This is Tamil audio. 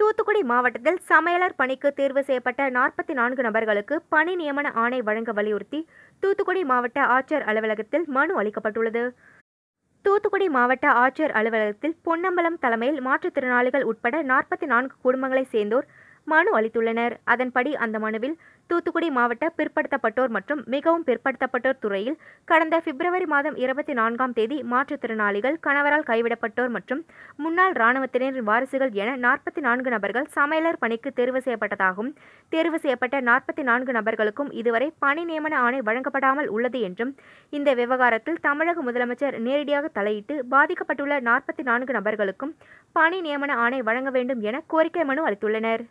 தூத்துக்குடி மாவட்டத்தில் சமையலர் பணிக்கு தேர்வு செய்யப்பட்ட நாற்பத்தி நான்கு நபர்களுக்கு பணி நியமன ஆணை வழங்க வலியுறுத்தி தூத்துக்குடி மாவட்ட ஆட்சியர் அலுவலகத்தில் மனு அளிக்கப்பட்டுள்ளது தூத்துக்குடி மாவட்ட ஆட்சியர் அலுவலகத்தில் பொன்னம்பலம் தலைமையில் மாற்றுத்திறனாளிகள் உட்பட நாற்பத்தி நான்கு குடும்பங்களைச் சேர்ந்தோர் மனு அளித்துள்ளனர் அதன்படி அந்த மனுவில் தூத்துக்குடி மாவட்ட பிற்படுத்தப்பட்டோர் மற்றும் மிகவும் பிற்படுத்தப்பட்டோர் துறையில் கடந்த பிப்ரவரி மாதம் இருபத்தி நான்காம் தேதி மாற்றுத்திறனாளிகள் கணவரால் கைவிடப்பட்டோர் மற்றும் முன்னாள் இராணுவத்தினரின் வாரிசுகள் என நாற்பத்தி நான்கு நபர்கள் சமையலர் பணிக்கு தேர்வு செய்யப்பட்டதாகவும் தேர்வு செய்யப்பட்ட நாற்பத்தி நான்கு நபர்களுக்கும் இதுவரை பணி நியமன ஆணை வழங்கப்படாமல் உள்ளது என்றும் இந்த விவகாரத்தில் தமிழக முதலமைச்சர் நேரடியாக தலையிட்டு பாதிக்கப்பட்டுள்ள நாற்பத்தி நான்கு நபர்களுக்கும் பணி நியமன ஆணை வழங்க வேண்டும் என கோரிக்கை மனு அளித்துள்ளனர்